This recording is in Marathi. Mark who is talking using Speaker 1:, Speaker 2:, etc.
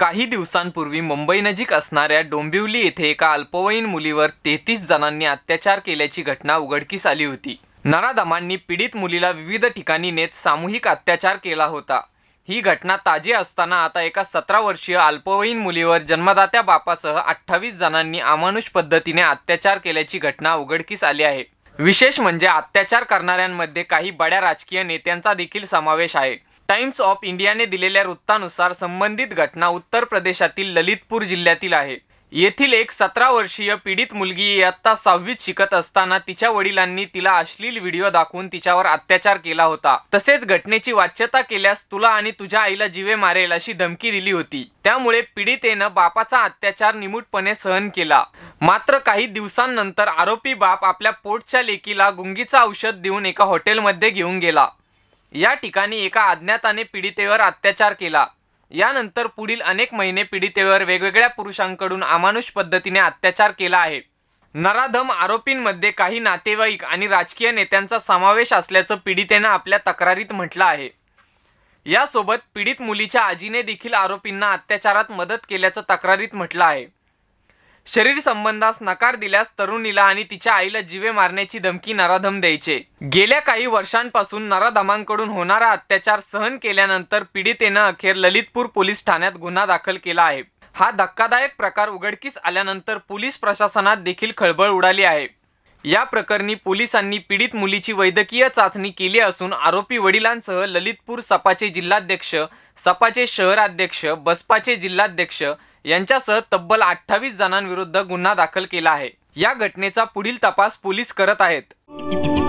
Speaker 1: काही दिवसांपूर्वी मुंबई नजीक असणाऱ्या डोंबिवली येथे एका अल्पवयीन मुलीवर तेहतीस जणांनी अत्याचार केल्याची घटना उघडकीस आली होती नराधमांनी पीडित मुलीला विविध ठिकाणी नेत सामूहिक अत्याचार केला होता ही घटना ताजी असताना आता एका सतरा वर्षीय अल्पवयीन मुलीवर जन्मदात्या बापासह अठ्ठावीस जणांनी अमानुष पद्धतीने अत्याचार केल्याची घटना उघडकीस आली आहे विशेष म्हणजे अत्याचार करणाऱ्यांमध्ये काही बड्या राजकीय नेत्यांचा देखील समावेश आहे टाइम्स ऑफ इंडियाने दिलेल्या वृत्तानुसार संबंधित घटना उत्तर प्रदेशातील ललितपूर जिल्ह्यातील आहे येथील एक सतरा वर्षीय पीडित मुलगी इयत्ता सहावीत शिकत असताना तिच्या वडिलांनी तिला अश्लील व्हिडिओ दाखवून तिच्यावर अत्याचार केला होता तसेच घटनेची वाच्यता केल्यास तुला आणि तुझ्या आईला जीवे मारेल अशी धमकी दिली होती त्यामुळे पीडितेनं बापाचा अत्याचार निमूटपणे सहन केला मात्र काही दिवसांनंतर आरोपी बाप आपल्या पोटच्या लेकीला गुंगीचं औषध देऊन एका हॉटेलमध्ये घेऊन गेला या ठिकाणी एका अज्ञाताने पीडितेवर अत्याचार केला यानंतर पुढील अनेक महिने पीडितेवर वेगवेगळ्या पुरुषांकडून अमानुष पद्धतीने अत्याचार केला आहे नराधम आरोपींमध्ये काही नातेवाईक आणि राजकीय नेत्यांचा समावेश असल्याचं पीडितेनं आपल्या तक्रारीत म्हटलं आहे यासोबत पीडित मुलीच्या आजीने देखील आरोपींना अत्याचारात मदत केल्याचं तक्रारीत म्हटलं आहे शरीर संबंधास नकार दिल्यास तरुणीला आणि तिच्या आईला जीवे मारण्याची धमकी नराधम द्यायचे गेल्या काही वर्षांपासून नराधमांकडून होणारा अत्याचार सहन केल्यानंतर पीडितेनं अखेर ललितपूर पोलीस ठाण्यात गुन्हा दाखल केला आहे हा धक्कादायक प्रकार उघडकीस आल्यानंतर पोलीस प्रशासनात देखील खळबळ उडाली आहे या प्रकरणी पोलिसांनी पीडित मुलीची वैद्यकीय चाचणी केली असून आरोपी वडिलांसह ललितपूर सपाचे जिल्हाध्यक्ष सपाचे शहराध्यक्ष बसपाचे जिल्हाध्यक्ष यांच्यासह तब्बल अठ्ठावीस जणांविरुद्ध गुन्हा दाखल केला आहे या घटनेचा पुढील तपास पोलीस करत आहेत